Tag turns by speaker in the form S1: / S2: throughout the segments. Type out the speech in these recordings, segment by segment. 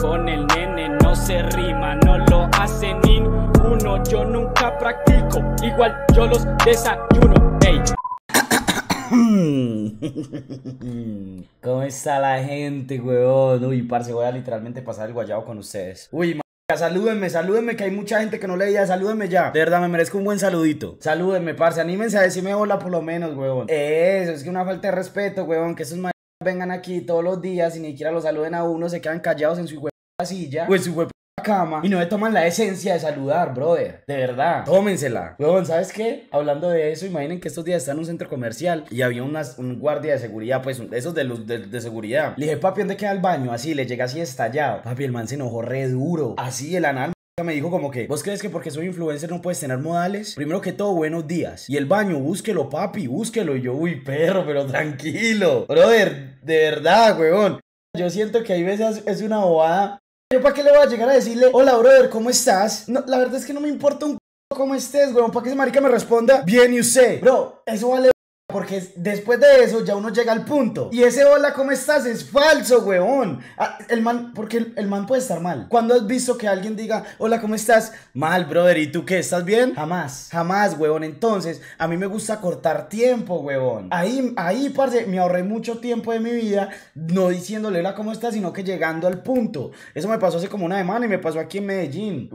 S1: Con el nene no se rima, no lo hace ninguno. Yo nunca practico, igual yo los desayuno. ¿Cómo está la gente, weón? Uy, parce, voy a literalmente pasar el guayabo con ustedes. Uy, salúdenme, salúdenme, que hay mucha gente que no leía, salúdenme ya. De verdad, me merezco un buen saludito. Salúdenme, parce, anímense a decirme hola por lo menos, weón. Eso, es que una falta de respeto, weón, que esos vengan aquí todos los días y ni siquiera los saluden a uno, se quedan callados en su hue silla o en su hue cama y no le toman la esencia de saludar, brother. De verdad, tómensela. Weón, ¿sabes qué? Hablando de eso, imaginen que estos días está en un centro comercial y había un guardia de seguridad, pues esos de, los, de, seguridad. Le dije, papi, ¿dónde queda el baño? Así, le llega así estallado. Papi, el man se enojó re duro. Así, el anal me dijo como que, ¿vos crees que porque soy influencer no puedes tener modales? Primero que todo, buenos días. Y el baño, búsquelo, papi, búsquelo. Y yo, uy, perro, pero tranquilo. Brother, de verdad, huevón. Yo siento que hay veces es una bobada. ¿Yo para qué le voy a llegar a decirle, hola, brother, ¿cómo estás? No, la verdad es que no me importa un cómo estés, weón Para que ese marica me responda, bien, y usted. Bro, eso vale porque después de eso ya uno llega al punto. Y ese hola, ¿cómo estás? Es falso, weón. Ah, el man, porque el, man puede estar mal. Cuando has visto que alguien diga, hola, ¿cómo estás? Mal, brother. ¿Y tú qué? ¿Estás bien? Jamás, jamás, weón. Entonces, a mí me gusta cortar tiempo, weón. Ahí, ahí, parce, me ahorré mucho tiempo de mi vida no diciéndole hola, ¿cómo estás? Sino que llegando al punto. Eso me pasó hace como una semana y me pasó aquí en Medellín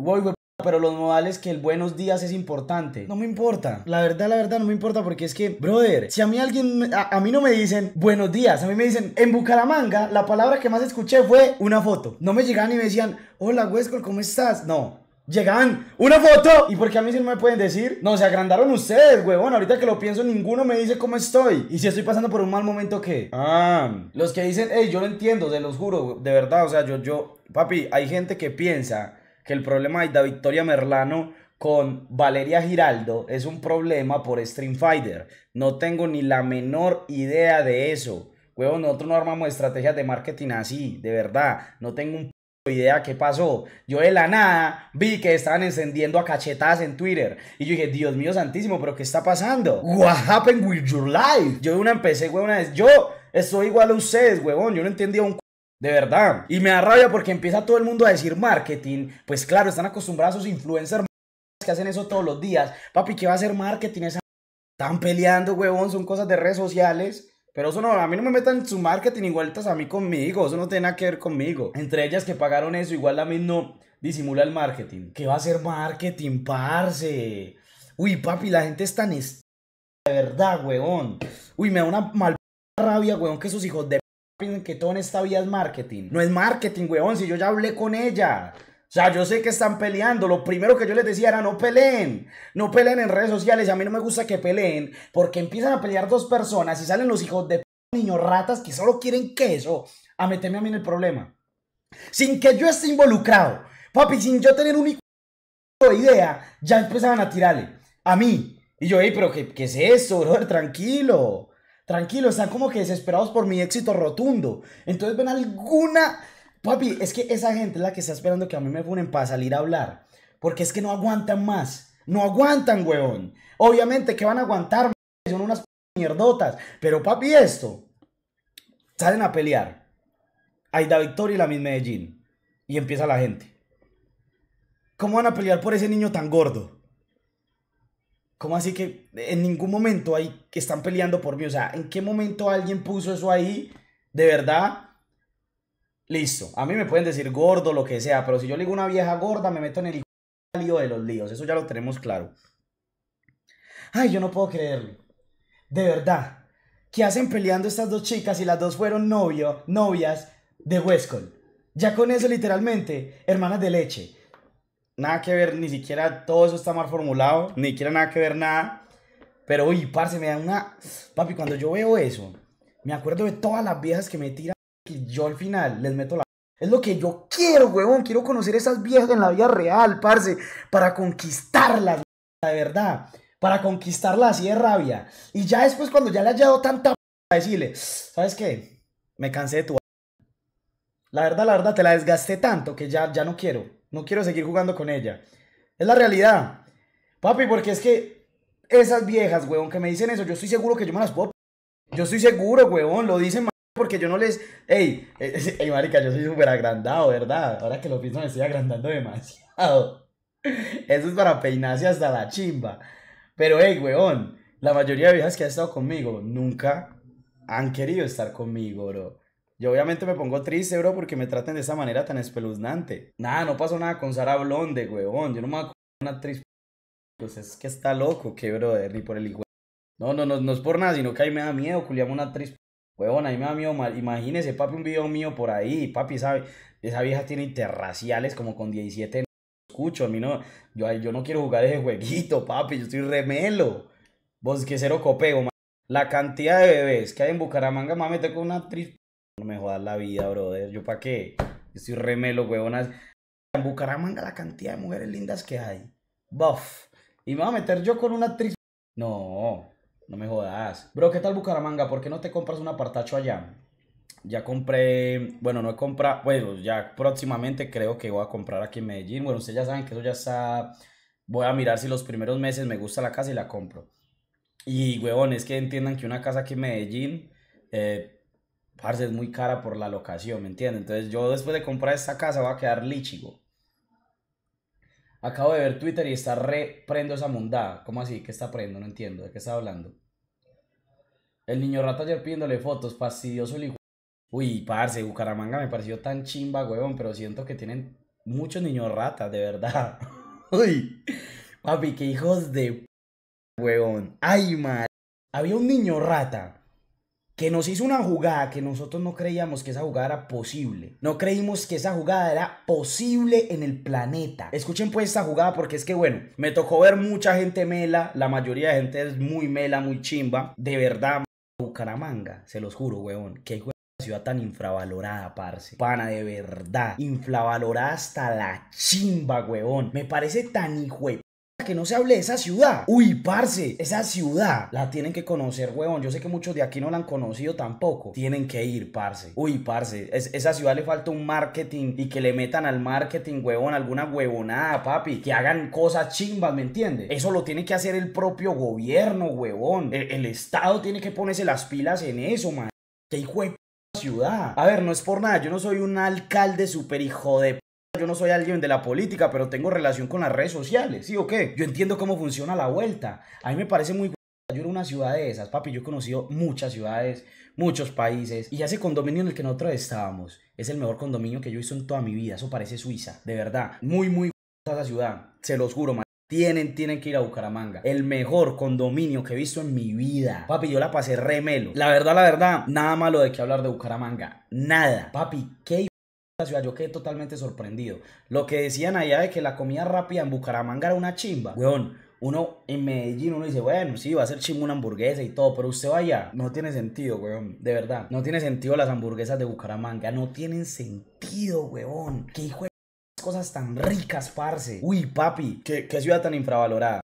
S1: pero los modales que el buenos días es importante. No me importa. La verdad, la verdad, no me importa porque es que, brother, si a mí alguien, a, mí no me dicen buenos días, a mí me dicen en Bucaramanga, la palabra que más escuché fue una foto. No me llegaban y me decían, hola, Huesco, ¿cómo estás? No. Llegaban, una foto. ¿Y porque a mí sí no me pueden decir? No, se agrandaron ustedes, huevón. Ahorita que lo pienso, ninguno me dice cómo estoy. Y si estoy pasando por un mal momento, ¿qué? Ah, los que dicen, hey, yo lo entiendo, se los juro, de verdad. O sea, yo, yo, papi, hay gente que piensa que el problema de Victoria Merlano con Valeria Giraldo es un problema por Stream Fighter. No tengo ni la menor idea de eso. Huevo, nosotros no armamos estrategias de marketing así, de verdad. No tengo un idea qué pasó. Yo de la nada vi que estaban encendiendo a cachetadas en Twitter. Y yo dije, Dios mío santísimo, pero ¿qué está pasando? What happened with your life? Yo de una empecé, vez. yo estoy igual a ustedes, huevón. Yo no entendía un de verdad. Y me da rabia porque empieza todo el mundo a decir marketing. Pues claro, están acostumbrados a sus influencers que hacen eso todos los días. Papi, ¿qué va a hacer marketing? Esa... Están peleando, huevón, son cosas de redes sociales. Pero eso no, a mí no me metan su marketing y vueltas a mí conmigo. Eso no tiene nada que ver conmigo. Entre ellas que pagaron eso, igual a mí no disimula el marketing. ¿Qué va a hacer marketing, parce? Uy, papi, la gente es tan de verdad, huevón. Uy, me da una mal rabia, huevón, que esos hijos de que todo en esta vida es marketing. No es marketing, weón, si yo ya hablé con ella. O sea, yo sé que están peleando. Lo primero que yo les decía era no peleen. No peleen en redes sociales. A mí no me gusta que peleen porque empiezan a pelear dos personas y salen los hijos de p niños ratas que solo quieren queso a meterme a mí en el problema. Sin que yo esté involucrado. Papi, sin yo tener un idea, ya empezaban a tirarle. A mí. Y yo, hey, pero ¿qué, es eso, brother? Tranquilo. Tranquilo, están como que desesperados por mi éxito rotundo. Entonces ven alguna... Papi, es que esa gente es la que está esperando que a mí me ponen para salir a hablar. Porque es que no aguantan más. No aguantan, weón. Obviamente que van a aguantar. Son unas mierdotas. Pero papi, esto. Salen a pelear. Aida Victoria y la Miss Medellín. Y empieza la gente. ¿Cómo van a pelear por ese niño tan gordo? ¿Cómo así que en ningún momento hay que están peleando por mí? O sea, ¿en qué momento alguien puso eso ahí? De verdad, listo. A mí me pueden decir gordo, lo que sea, pero si yo le digo una vieja gorda, me meto en el lío de los líos. Eso ya lo tenemos claro. Ay, yo no puedo creerlo. De verdad. ¿Qué hacen peleando estas dos chicas si las dos fueron novias de Huescol? Ya con eso, literalmente, hermanas de leche nada que ver, ni siquiera todo eso está mal formulado, ni siquiera nada que ver nada. Pero, uy, parce, me da una. Papi, cuando yo veo eso, me acuerdo de todas las viejas que me tiran. Que yo al final les meto la. Es lo que yo quiero, huevón. Quiero conocer esas viejas en la vida real, parce. Para conquistarlas, de verdad. Para conquistarlas así de rabia. Y ya después, cuando ya le haya dado tanta. A decirle, ¿sabes qué? Me cansé de tu. La verdad, la verdad, te la desgasté tanto que ya, ya no quiero. No quiero seguir jugando con ella. Es la realidad. Papi, porque es que esas viejas, weón, que me dicen eso, yo estoy seguro que yo me las puedo. Yo estoy seguro, weón, lo dicen porque yo no les. Ey, marica, yo soy súper agrandado, ¿verdad? Ahora que lo pienso, me estoy agrandando demasiado. Eso es para peinarse hasta la chimba. Pero, ey, weón, la mayoría de viejas que han estado conmigo nunca han querido estar conmigo, bro. Yo obviamente me pongo triste, bro, porque me traten de esa manera tan espeluznante. Nada, no pasó nada con Sara Blonde, weón. Yo no me acuerdo una actriz. Pues es que está loco, que brother, ni por el hijo. No, no, no, no es por nada, sino que ahí me da miedo, culiamos una actriz. Weón, ahí me da miedo. Imagínese, papi, un video mío por ahí. Papi, sabe, esa vieja tiene interraciales como con 17. escucho, a mí no. Yo, yo no quiero jugar ese jueguito, papi, yo estoy remelo. Vos que cero copeo, man. La cantidad de bebés que hay en Bucaramanga, mami, tengo una actriz no me jodas la vida, brother. ¿Yo pa' qué? estoy remelo, huevonas. En Bucaramanga la cantidad de mujeres lindas que hay. Buff. Y me voy a meter yo con una actriz. No, no me jodas. Bro, ¿qué tal Bucaramanga? ¿Por qué no te compras un apartacho allá? Ya compré, bueno, no he comprado, bueno, ya próximamente creo que voy a comprar aquí en Medellín. Bueno, ustedes ya saben que eso ya está. Voy a mirar si los primeros meses me gusta la casa y la compro. Y, huevón, es que entiendan que una casa aquí en Medellín, eh, parce, es muy cara por la locación, ¿me entiendes? Entonces yo después de comprar esta casa voy a quedar lichigo. Acabo de ver Twitter y está reprendo esa mundada. ¿Cómo así? ¿Qué está prendo? No entiendo. ¿De qué está hablando? El niño rata ayer pidiéndole fotos, fastidioso su hijo. Uy, parce, Bucaramanga me pareció tan chimba, huevón, pero siento que tienen muchos niños ratas, de verdad. Uy, papi, qué hijos de huevón. Ay, madre. Había un niño rata que nos hizo una jugada que nosotros no creíamos que esa jugada era posible. No creímos que esa jugada era posible en el planeta. Escuchen pues esta jugada porque es que bueno, me tocó ver mucha gente mela, la mayoría de gente es muy mela, muy chimba, de verdad. Bucaramanga, se los juro, weón, que ciudad tan infravalorada, parce. Pana, de verdad. Infravalorada hasta la chimba, weón. Me parece tan hijo que no se hable de esa ciudad. Uy, parce, esa ciudad la tienen que conocer, huevón. Yo sé que muchos de aquí no la han conocido tampoco. Tienen que ir, parce. Uy, parce, es, esa ciudad le falta un marketing y que le metan al marketing, huevón, alguna huevonada, papi. Que hagan cosas chimbas, ¿me entiendes? Eso lo tiene que hacer el propio gobierno, huevón. E, el, Estado tiene que ponerse las pilas en eso, man. Qué hijo de ciudad. A ver, no es por nada, yo no soy un alcalde super hijo de yo no soy alguien de la política, pero tengo relación con las redes sociales, ¿sí o qué? Yo entiendo cómo funciona la vuelta. A mí me parece muy... Yo era una ciudad de esas, papi, yo he conocido muchas ciudades, muchos países, y ese condominio en el que nosotros estábamos es el mejor condominio que yo he visto en toda mi vida, eso parece Suiza, de verdad, muy, muy esa ciudad, se los juro, man. Tienen, tienen que ir a Bucaramanga. El mejor condominio que he visto en mi vida. Papi, yo la pasé remelo. La verdad, la verdad, nada malo de qué hablar de Bucaramanga. Nada. Papi, qué la ciudad, yo quedé totalmente sorprendido. Lo que decían allá de que la comida rápida en Bucaramanga era una chimba. Weón, uno en Medellín, uno dice, bueno, sí, va a ser chimba una hamburguesa y todo, pero usted vaya, No tiene sentido, weón, de verdad. No tiene sentido las hamburguesas de Bucaramanga, no tienen sentido, weón. Qué hijo de cosas tan ricas, parce. Uy, papi, qué ciudad tan infravalorada.